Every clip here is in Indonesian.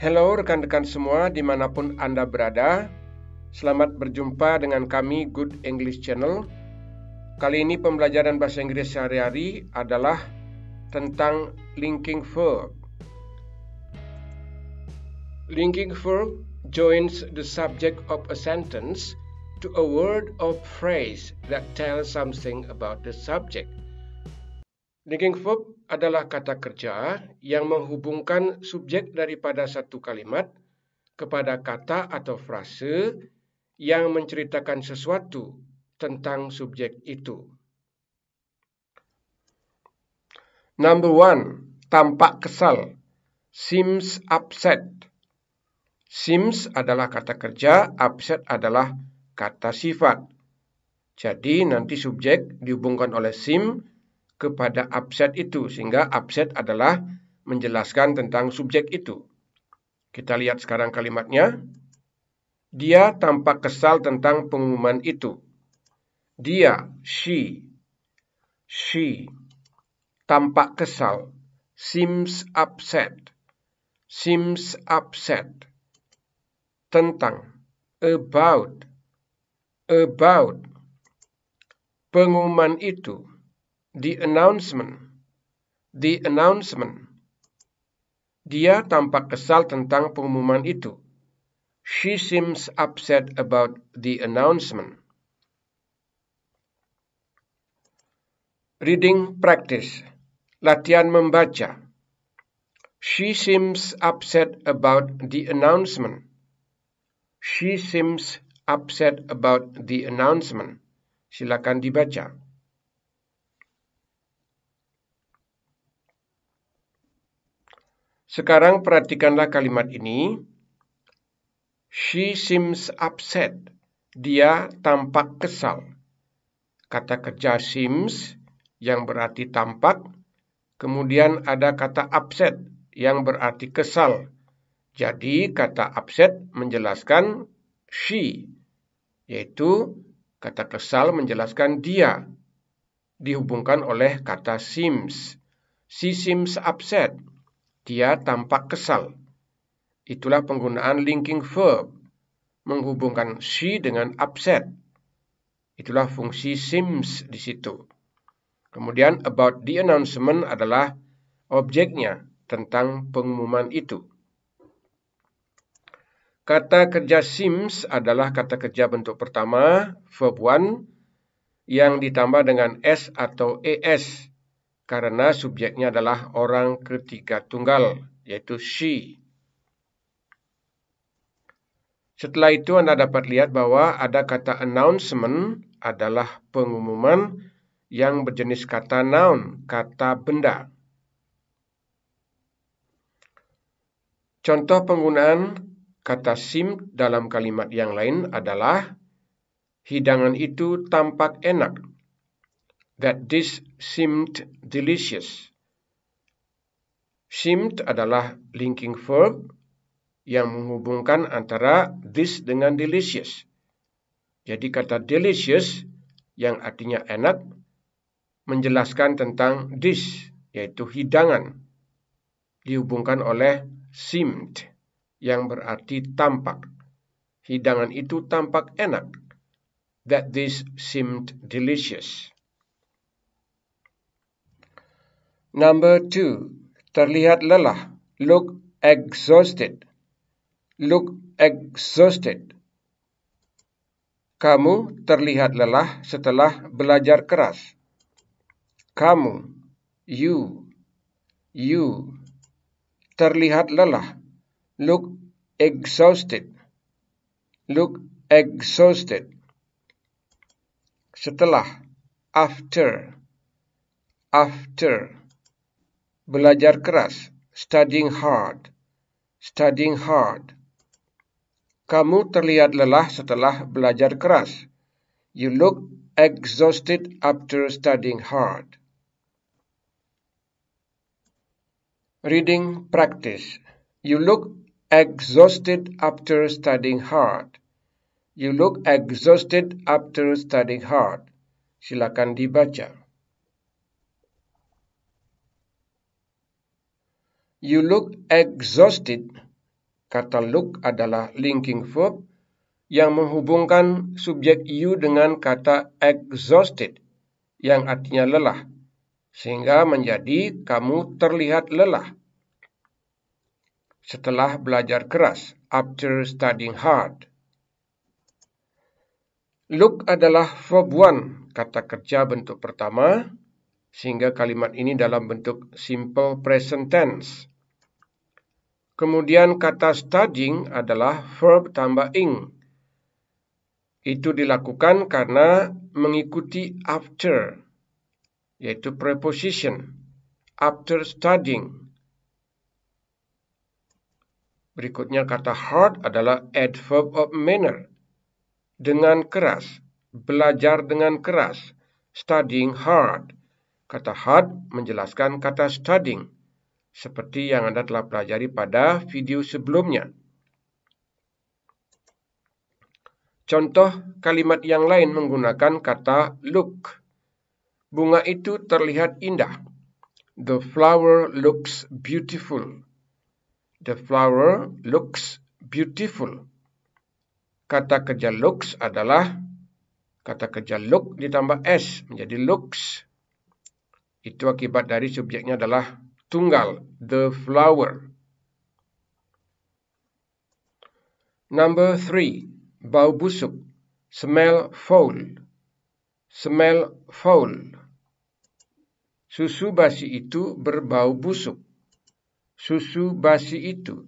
Halo rekan-rekan semua dimanapun Anda berada Selamat berjumpa dengan kami Good English Channel Kali ini pembelajaran bahasa Inggris sehari-hari adalah tentang linking verb Linking verb joins the subject of a sentence to a word or phrase that tells something about the subject Linking verb adalah kata kerja yang menghubungkan subjek daripada satu kalimat kepada kata atau frase yang menceritakan sesuatu tentang subjek itu. Number one, tampak kesal. Seems upset. Seems adalah kata kerja, upset adalah kata sifat. Jadi nanti subjek dihubungkan oleh seem kepada abset itu sehingga abset adalah menjelaskan tentang subjek itu. Kita lihat sekarang kalimatnya. Dia tampak kesal tentang pengumuman itu. Dia, she, she tampak kesal, seems upset, seems upset tentang about about pengumuman itu The announcement. The announcement. Dia tampak kesal tentang pengumuman itu. She seems upset about the announcement. Reading practice. Latihan membaca. She seems upset about the announcement. She seems upset about the announcement. Silakan dibaca. Sekarang perhatikanlah kalimat ini. She seems upset. Dia tampak kesal. Kata kerja seems yang berarti tampak, kemudian ada kata upset yang berarti kesal. Jadi kata upset menjelaskan she, yaitu kata kesal menjelaskan dia, dihubungkan oleh kata seems. She seems upset dia tampak kesal. Itulah penggunaan linking verb, menghubungkan she dengan upset. Itulah fungsi seems di situ. Kemudian about the announcement adalah objeknya tentang pengumuman itu. Kata kerja seems adalah kata kerja bentuk pertama, verb one yang ditambah dengan s atau es karena subjeknya adalah orang ketiga tunggal, yaitu she. Setelah itu Anda dapat lihat bahwa ada kata announcement adalah pengumuman yang berjenis kata noun, kata benda. Contoh penggunaan kata sim dalam kalimat yang lain adalah hidangan itu tampak enak that this seemed delicious. Seemed adalah linking verb yang menghubungkan antara this dengan delicious. Jadi kata delicious yang artinya enak menjelaskan tentang this, yaitu hidangan dihubungkan oleh seemed yang berarti tampak. Hidangan itu tampak enak. That this seemed delicious. Number two, terlihat lelah. Look exhausted. Look exhausted. Kamu terlihat lelah setelah belajar keras. Kamu, you, you, terlihat lelah. Look exhausted. Look exhausted. Setelah, after, after. Belajar keras, studying hard, studying hard. Kamu terlihat lelah setelah belajar keras. You look exhausted after studying hard. Reading practice. You look exhausted after studying hard. You look exhausted after studying hard. Silakan dibaca. You look exhausted. Kata look adalah linking verb yang menghubungkan subjek you dengan kata exhausted yang artinya lelah sehingga menjadi kamu terlihat lelah. Setelah belajar keras, after studying hard. Look adalah verb one, kata kerja bentuk pertama, sehingga kalimat ini dalam bentuk simple present tense. Kemudian kata studying adalah verb tambah ing. Itu dilakukan karena mengikuti after, yaitu preposition, after studying. Berikutnya kata hard adalah adverb of manner, dengan keras, belajar dengan keras, studying hard. Kata had menjelaskan kata studying, seperti yang Anda telah pelajari pada video sebelumnya. Contoh kalimat yang lain menggunakan kata look. Bunga itu terlihat indah. The flower looks beautiful. The flower looks beautiful. Kata kerja looks adalah kata kerja look ditambah s menjadi looks. Itu akibat dari subjeknya adalah tunggal, the flower. Number three, bau busuk, smell foul, smell foul. Susu basi itu berbau busuk. Susu basi itu,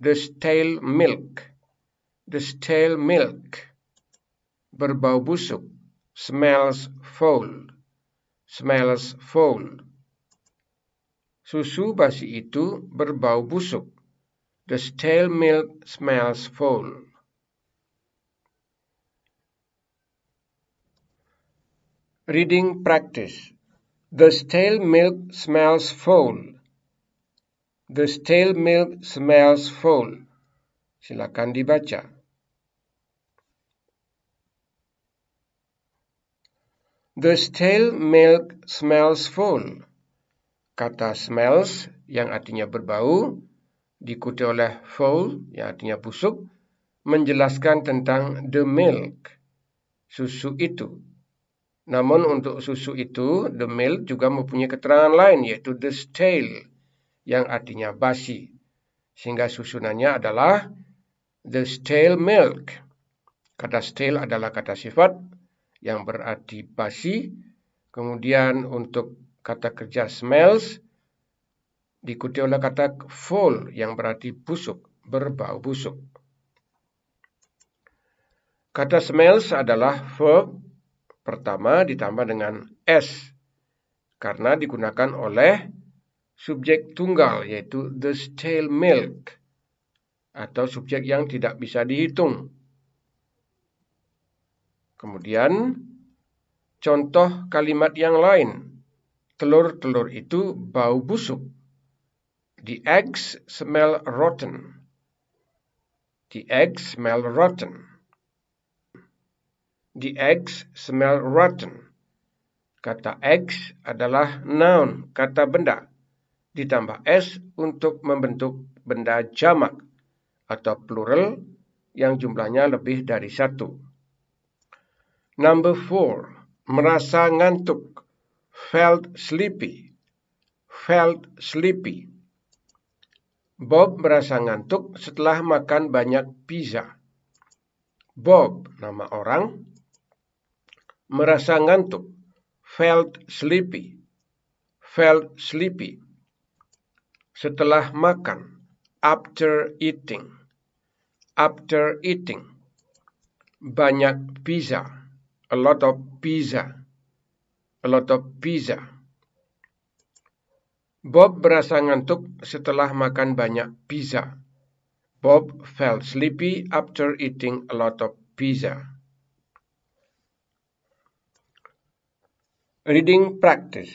the stale milk, the stale milk, berbau busuk, smells foul smells foul. Susu basi itu berbau busuk. The stale milk smells foul. Reading practice. The stale milk smells foul. The stale milk smells foul. Silakan dibaca. The stale milk smells full. Kata smells yang artinya berbau diikuti oleh foul yang artinya busuk menjelaskan tentang the milk susu itu. Namun untuk susu itu the milk juga mempunyai keterangan lain yaitu the stale yang artinya basi. Sehingga susunannya adalah the stale milk. Kata stale adalah kata sifat yang berarti basi. Kemudian untuk kata kerja smells diikuti oleh kata foul yang berarti busuk, berbau busuk. Kata smells adalah verb pertama ditambah dengan s karena digunakan oleh subjek tunggal yaitu the stale milk atau subjek yang tidak bisa dihitung Kemudian contoh kalimat yang lain. Telur-telur itu bau busuk. The eggs smell rotten. The eggs smell rotten. The eggs smell rotten. Kata eggs adalah noun, kata benda. Ditambah s untuk membentuk benda jamak atau plural yang jumlahnya lebih dari satu. Number four, merasa ngantuk, felt sleepy, felt sleepy. Bob merasa ngantuk setelah makan banyak pizza. Bob, nama orang, merasa ngantuk, felt sleepy, felt sleepy. Setelah makan, after eating, after eating, banyak pizza a lot of pizza. A lot of pizza. Bob berasa ngantuk setelah makan banyak pizza. Bob felt sleepy after eating a lot of pizza. Reading practice.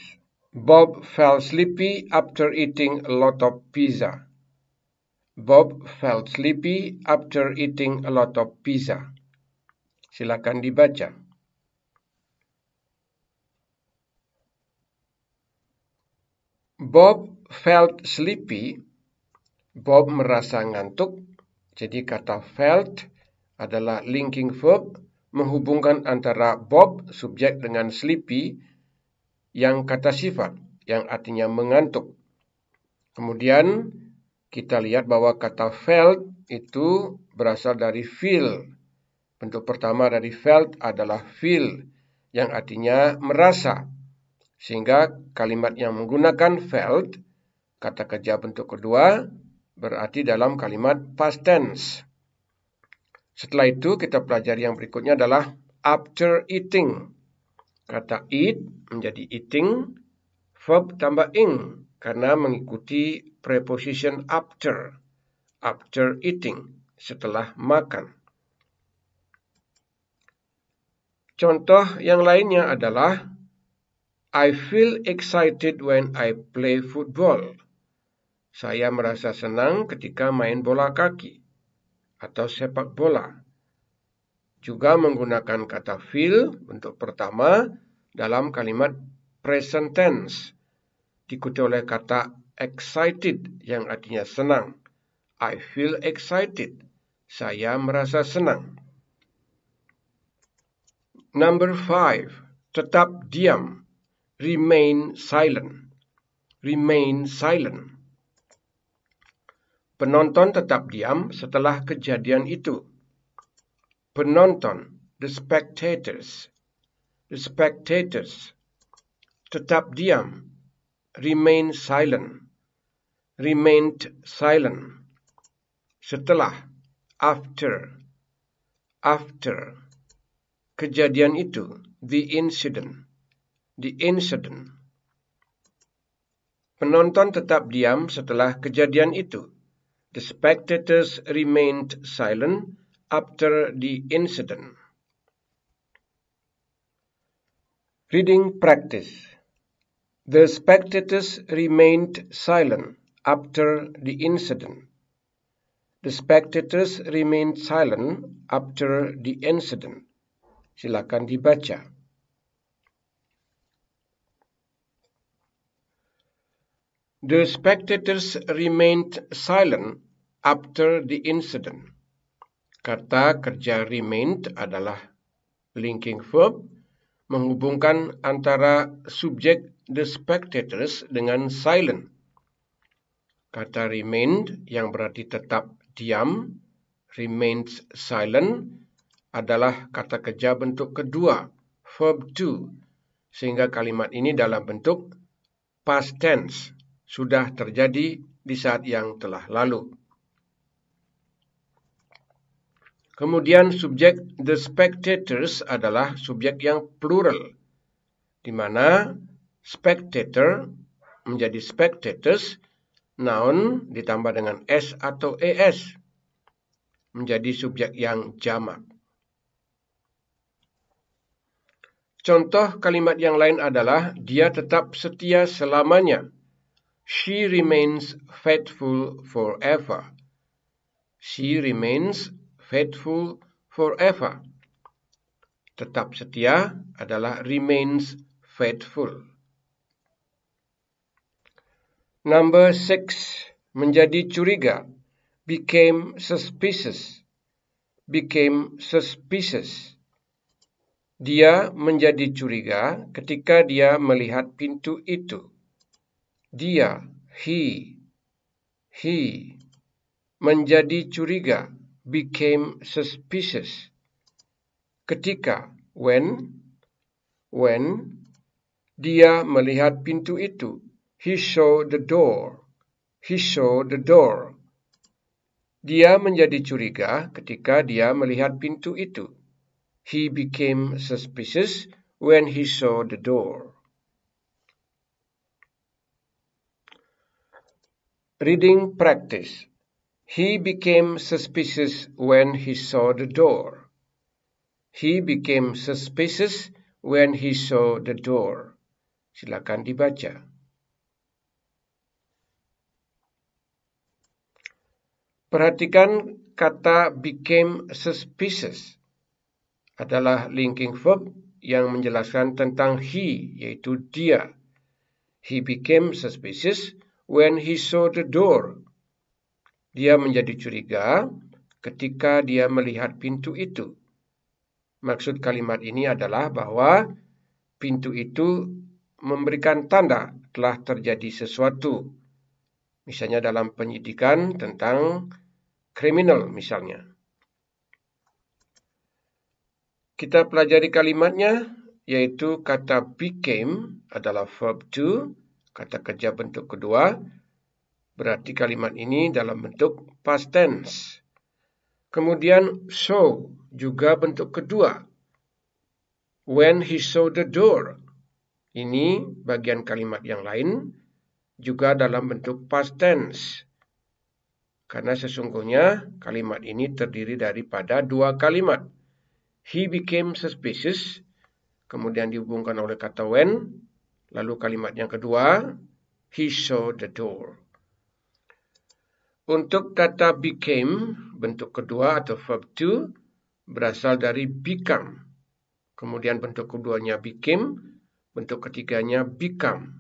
Bob felt sleepy after eating a lot of pizza. Bob felt sleepy after eating a lot of pizza. Silakan dibaca. Bob felt sleepy. Bob merasa ngantuk. Jadi kata felt adalah linking verb menghubungkan antara Bob subjek dengan sleepy yang kata sifat yang artinya mengantuk. Kemudian kita lihat bahwa kata felt itu berasal dari feel. Bentuk pertama dari felt adalah feel yang artinya merasa. Sehingga kalimat yang menggunakan felt, kata kerja bentuk kedua, berarti dalam kalimat past tense. Setelah itu kita pelajari yang berikutnya adalah after eating. Kata eat menjadi eating, verb tambah ing karena mengikuti preposition after. After eating, setelah makan. Contoh yang lainnya adalah I feel excited when I play football. Saya merasa senang ketika main bola kaki atau sepak bola. Juga menggunakan kata feel untuk pertama dalam kalimat present tense. Diikuti oleh kata excited yang artinya senang. I feel excited. Saya merasa senang. Number five, tetap diam remain silent. Remain silent. Penonton tetap diam setelah kejadian itu. Penonton, the spectators, the spectators, tetap diam, remain silent, remained silent. Setelah, after, after, kejadian itu, the incident, The Incident. Penonton tetap diam setelah kejadian itu. The spectators remained silent after the incident. Reading practice. The spectators remained silent after the incident. The spectators remained silent after the incident. Silakan dibaca. The spectators remained silent after the incident. Kata kerja remained adalah linking verb menghubungkan antara subjek the spectators dengan silent. Kata remained yang berarti tetap diam, remains silent, adalah kata kerja bentuk kedua, verb to, sehingga kalimat ini dalam bentuk past tense sudah terjadi di saat yang telah lalu. Kemudian subjek the spectators adalah subjek yang plural, di mana spectator menjadi spectators, noun ditambah dengan s atau es menjadi subjek yang jamak. Contoh kalimat yang lain adalah dia tetap setia selamanya She remains faithful forever. She remains faithful forever. Tetap setia adalah remains faithful. Number six, menjadi curiga, became suspicious, became suspicious. Dia menjadi curiga ketika dia melihat pintu itu dia, he, he menjadi curiga, became suspicious. Ketika, when, when dia melihat pintu itu, he saw the door, he saw the door. Dia menjadi curiga ketika dia melihat pintu itu. He became suspicious when he saw the door. Reading practice. He became suspicious when he saw the door. He became suspicious when he saw the door. Silakan dibaca. Perhatikan kata became suspicious adalah linking verb yang menjelaskan tentang he, yaitu dia. He became suspicious when he saw the door. Dia menjadi curiga ketika dia melihat pintu itu. Maksud kalimat ini adalah bahwa pintu itu memberikan tanda telah terjadi sesuatu. Misalnya dalam penyidikan tentang kriminal misalnya. Kita pelajari kalimatnya yaitu kata became adalah verb to Kata kerja bentuk kedua, berarti kalimat ini dalam bentuk past tense. Kemudian saw juga bentuk kedua. When he saw the door. Ini bagian kalimat yang lain juga dalam bentuk past tense. Karena sesungguhnya kalimat ini terdiri daripada dua kalimat. He became suspicious, kemudian dihubungkan oleh kata when, Lalu kalimat yang kedua, he saw the door. Untuk kata became, bentuk kedua atau verb to, berasal dari become. Kemudian bentuk keduanya became, bentuk ketiganya become.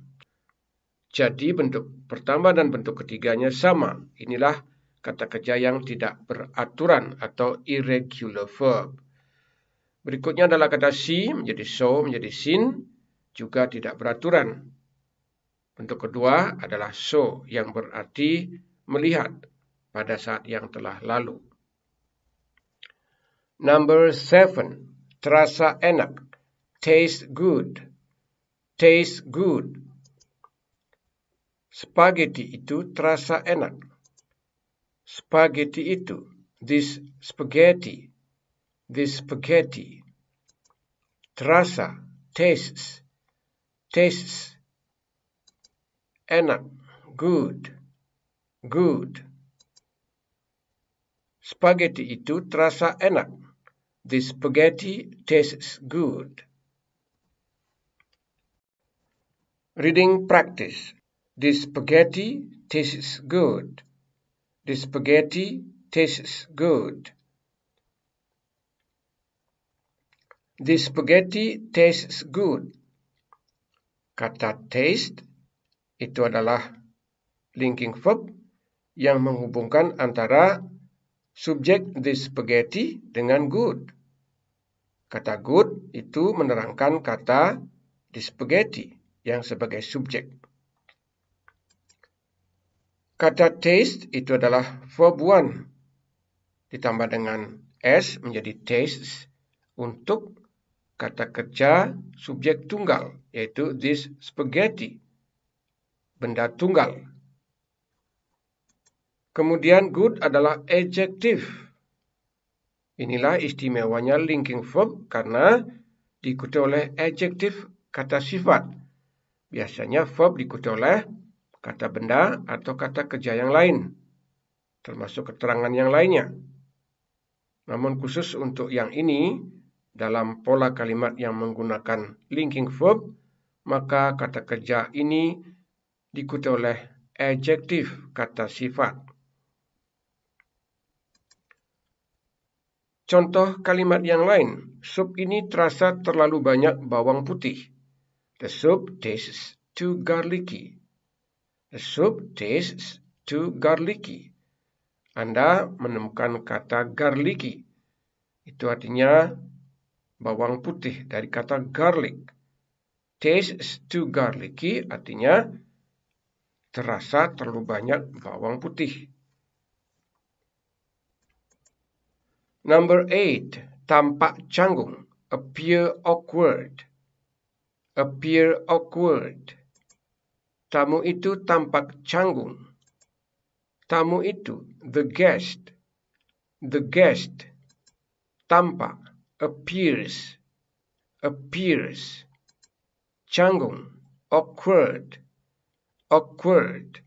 Jadi bentuk pertama dan bentuk ketiganya sama. Inilah kata kerja yang tidak beraturan atau irregular verb. Berikutnya adalah kata see menjadi so menjadi seen juga tidak beraturan. Bentuk kedua adalah so yang berarti melihat pada saat yang telah lalu. Number seven, terasa enak, taste good, taste good. Spaghetti itu terasa enak. Spaghetti itu, this spaghetti, this spaghetti. Terasa, tastes, tastes Anna good good spaghetti itu terasa enak the spaghetti tastes good reading practice the spaghetti tastes good the spaghetti tastes good the spaghetti tastes good Kata taste itu adalah linking verb yang menghubungkan antara subjek the spaghetti dengan good. Kata good itu menerangkan kata the spaghetti yang sebagai subjek. Kata taste itu adalah verb one ditambah dengan s menjadi tastes untuk kata kerja subjek tunggal, yaitu this spaghetti, benda tunggal. Kemudian good adalah adjective. Inilah istimewanya linking verb karena diikuti oleh adjektif kata sifat. Biasanya verb diikuti oleh kata benda atau kata kerja yang lain, termasuk keterangan yang lainnya. Namun khusus untuk yang ini, dalam pola kalimat yang menggunakan linking verb, maka kata kerja ini diikuti oleh adjektif kata sifat. Contoh kalimat yang lain, sup ini terasa terlalu banyak bawang putih. The soup tastes too garlicky. The soup tastes too garlicky. Anda menemukan kata garlicky. Itu artinya bawang putih dari kata garlic. Tastes too garlicky artinya terasa terlalu banyak bawang putih. Number eight, tampak canggung, appear awkward. Appear awkward. Tamu itu tampak canggung. Tamu itu, the guest. The guest, tampak appears appears canggung awkward awkward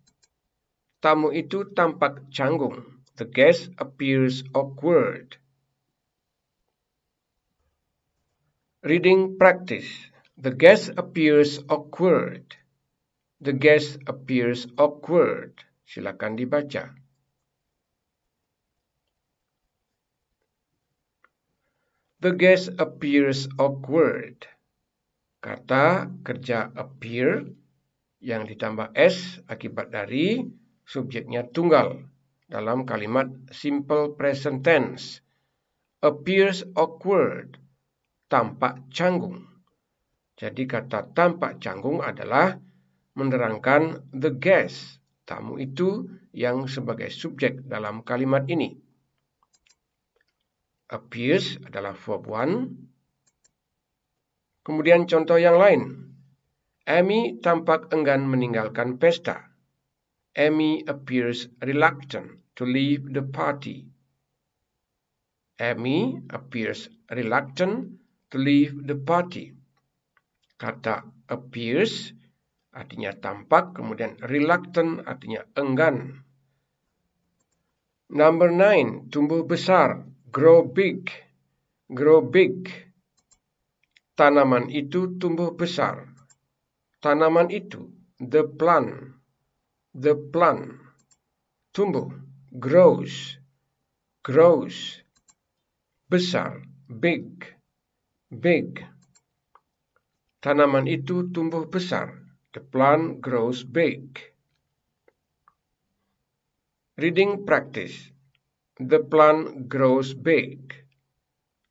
tamu itu tampak canggung the guest appears awkward reading practice the guest appears awkward the guest appears awkward silakan dibaca The guest appears awkward. Kata kerja appear yang ditambah s akibat dari subjeknya tunggal dalam kalimat simple present tense appears awkward tampak canggung. Jadi kata tampak canggung adalah menerangkan the guest, tamu itu yang sebagai subjek dalam kalimat ini abuse adalah verb one. Kemudian contoh yang lain. Amy tampak enggan meninggalkan pesta. Amy appears reluctant to leave the party. Amy appears reluctant to leave the party. Kata appears artinya tampak, kemudian reluctant artinya enggan. Number nine, tumbuh besar Grow big, grow big. Tanaman itu tumbuh besar. Tanaman itu, the plant, the plant. Tumbuh, grows, grows. Besar, big, big. Tanaman itu tumbuh besar. The plant grows big. Reading practice. The plant grows big.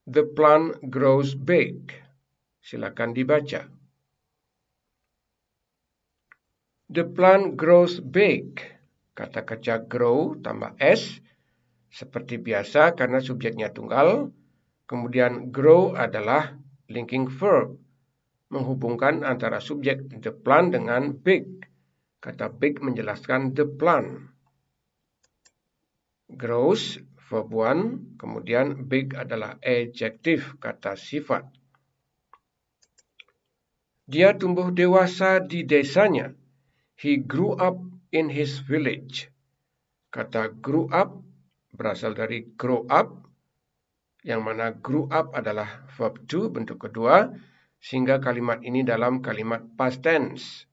The plant grows big. Silakan dibaca. The plant grows big. Kata kerja grow tambah S. Seperti biasa karena subjeknya tunggal. Kemudian grow adalah linking verb. Menghubungkan antara subjek the plant dengan big. Kata big menjelaskan the plant. Gross verb one, kemudian big adalah adjektif kata sifat. Dia tumbuh dewasa di desanya. He grew up in his village. Kata grew up berasal dari grow up, yang mana grew up adalah verb to bentuk kedua, sehingga kalimat ini dalam kalimat past tense.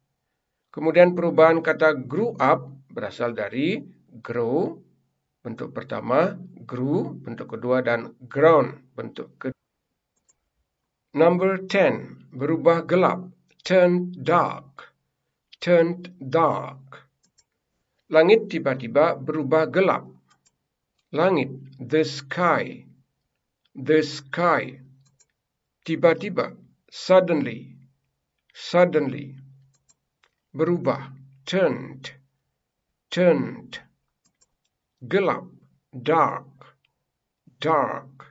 Kemudian perubahan kata grew up berasal dari grow bentuk pertama, grew bentuk kedua dan ground bentuk kedua. Number 10 berubah gelap, turned dark. Turned dark. Langit tiba-tiba berubah gelap. Langit, the sky. The sky. Tiba-tiba, suddenly. Suddenly. Berubah, turned. Turned gelap, dark, dark.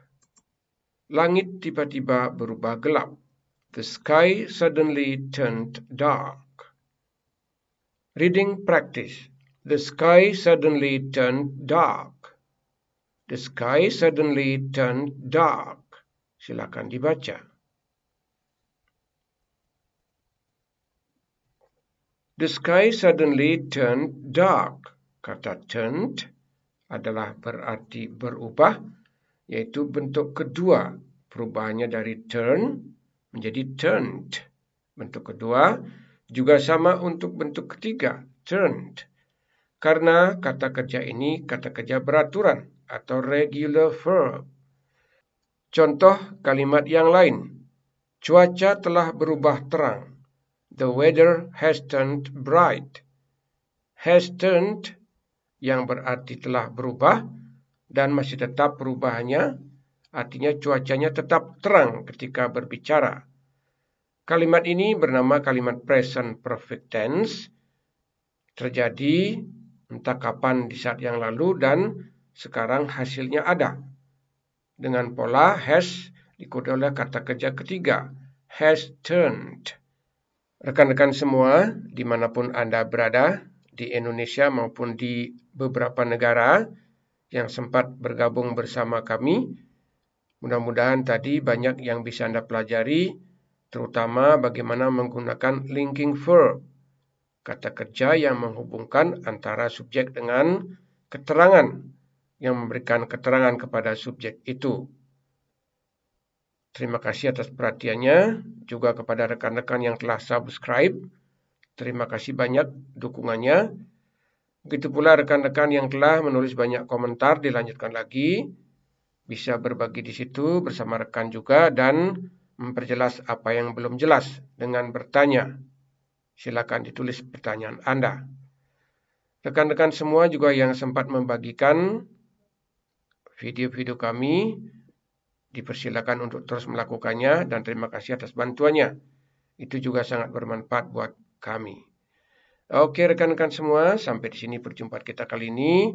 Langit tiba-tiba berubah gelap. The sky suddenly turned dark. Reading practice. The sky suddenly turned dark. The sky suddenly turned dark. Silakan dibaca. The sky suddenly turned dark. Kata turned adalah berarti berubah, yaitu bentuk kedua. Perubahannya dari turn menjadi turned. Bentuk kedua juga sama untuk bentuk ketiga, turned. Karena kata kerja ini kata kerja beraturan atau regular verb. Contoh kalimat yang lain. Cuaca telah berubah terang. The weather has turned bright. Has turned yang berarti telah berubah dan masih tetap perubahannya, artinya cuacanya tetap terang ketika berbicara. Kalimat ini bernama kalimat present perfect tense, terjadi entah kapan di saat yang lalu dan sekarang hasilnya ada. Dengan pola has dikode oleh kata kerja ketiga, has turned. Rekan-rekan semua, dimanapun Anda berada, di Indonesia maupun di beberapa negara yang sempat bergabung bersama kami. Mudah-mudahan tadi banyak yang bisa Anda pelajari, terutama bagaimana menggunakan linking verb, kata kerja yang menghubungkan antara subjek dengan keterangan yang memberikan keterangan kepada subjek itu. Terima kasih atas perhatiannya, juga kepada rekan-rekan yang telah subscribe. Terima kasih banyak dukungannya. Begitu pula rekan-rekan yang telah menulis banyak komentar dilanjutkan lagi. Bisa berbagi di situ bersama rekan juga dan memperjelas apa yang belum jelas dengan bertanya. Silakan ditulis pertanyaan Anda. Rekan-rekan semua juga yang sempat membagikan video-video kami dipersilakan untuk terus melakukannya dan terima kasih atas bantuannya. Itu juga sangat bermanfaat buat kami. Oke rekan-rekan semua, sampai di sini perjumpaan kita kali ini.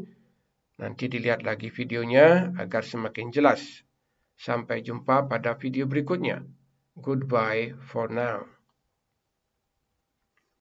Nanti dilihat lagi videonya agar semakin jelas. Sampai jumpa pada video berikutnya. Goodbye for now.